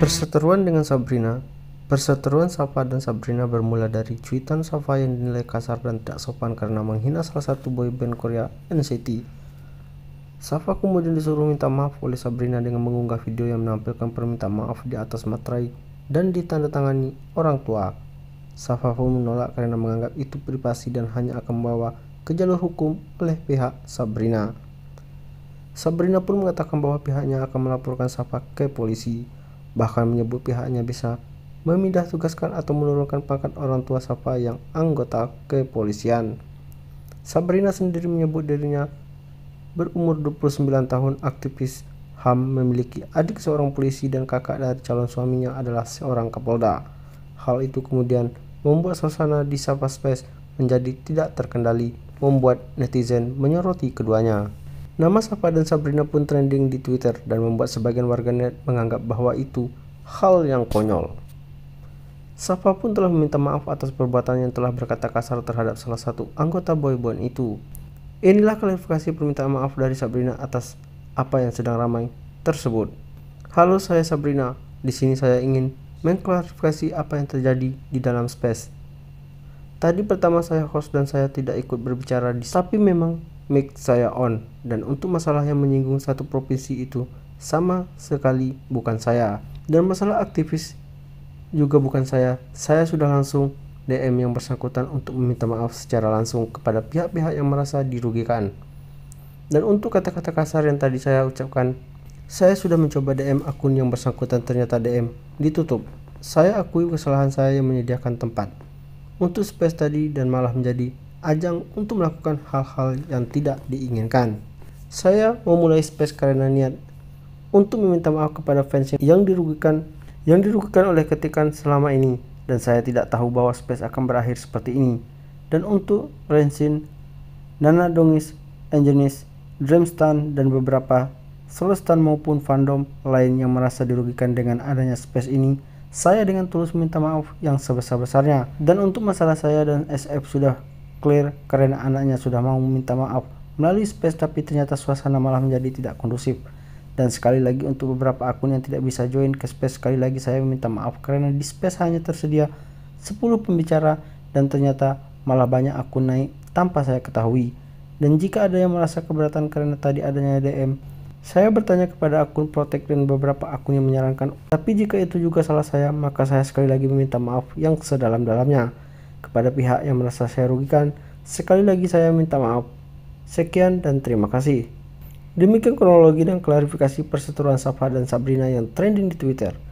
Perseteruan dengan Sabrina Perseteruan Safa dan Sabrina bermula dari cuitan Safa yang dinilai kasar dan tidak sopan karena menghina salah satu boyband Korea NCT. Safa kemudian disuruh minta maaf oleh Sabrina dengan mengunggah video yang menampilkan permintaan maaf di atas materai dan ditandatangani orang tua. Safa pun menolak karena menganggap itu privasi dan hanya akan membawa ke jalur hukum oleh pihak Sabrina. Sabrina pun mengatakan bahwa pihaknya akan melaporkan Safa ke polisi bahkan menyebut pihaknya bisa memindah tugaskan atau menurunkan pangkat orang tua Safa yang anggota kepolisian. Sabrina sendiri menyebut dirinya berumur 29 tahun aktivis HAM memiliki adik seorang polisi dan kakak dari calon suaminya adalah seorang kapolda. Hal itu kemudian membuat suasana di Safa Space menjadi tidak terkendali, membuat netizen menyoroti keduanya. Nama Safa dan Sabrina pun trending di Twitter dan membuat sebagian warganet menganggap bahwa itu hal yang konyol. Safa pun telah meminta maaf atas perbuatan yang telah berkata kasar terhadap salah satu anggota boyband itu. Inilah klarifikasi permintaan maaf dari Sabrina atas apa yang sedang ramai tersebut. Halo, saya Sabrina. Di sini saya ingin mengklarifikasi apa yang terjadi di dalam space. Tadi pertama saya host dan saya tidak ikut berbicara di tapi memang mic saya on dan untuk masalah yang menyinggung satu provinsi itu sama sekali bukan saya dan masalah aktivis juga bukan saya saya sudah langsung DM yang bersangkutan untuk meminta maaf secara langsung kepada pihak-pihak yang merasa dirugikan dan untuk kata-kata kasar yang tadi saya ucapkan saya sudah mencoba DM akun yang bersangkutan ternyata DM ditutup saya akui kesalahan saya yang menyediakan tempat untuk space tadi dan malah menjadi ajang untuk melakukan hal-hal yang tidak diinginkan. Saya memulai space karena niat untuk meminta maaf kepada fans yang dirugikan yang dirugikan oleh ketikan selama ini dan saya tidak tahu bahwa space akan berakhir seperti ini. Dan untuk Rensin, Nana Dongis, Angelis, Dreamstan, dan beberapa Solestan maupun fandom lain yang merasa dirugikan dengan adanya space ini, saya dengan tulus minta maaf yang sebesar-besarnya. Dan untuk masalah saya dan SF sudah Clear, karena anaknya sudah mau meminta maaf melalui space tapi ternyata suasana malah menjadi tidak kondusif. Dan sekali lagi untuk beberapa akun yang tidak bisa join ke space sekali lagi saya meminta maaf karena di space hanya tersedia 10 pembicara dan ternyata malah banyak akun naik tanpa saya ketahui. Dan jika ada yang merasa keberatan karena tadi adanya DM, saya bertanya kepada akun Protect dan beberapa akun yang menyarankan. Tapi jika itu juga salah saya, maka saya sekali lagi meminta maaf yang sedalam-dalamnya. Kepada pihak yang merasa saya rugikan, sekali lagi saya minta maaf. Sekian dan terima kasih. Demikian kronologi dan klarifikasi perseteruan Safa dan Sabrina yang trending di Twitter.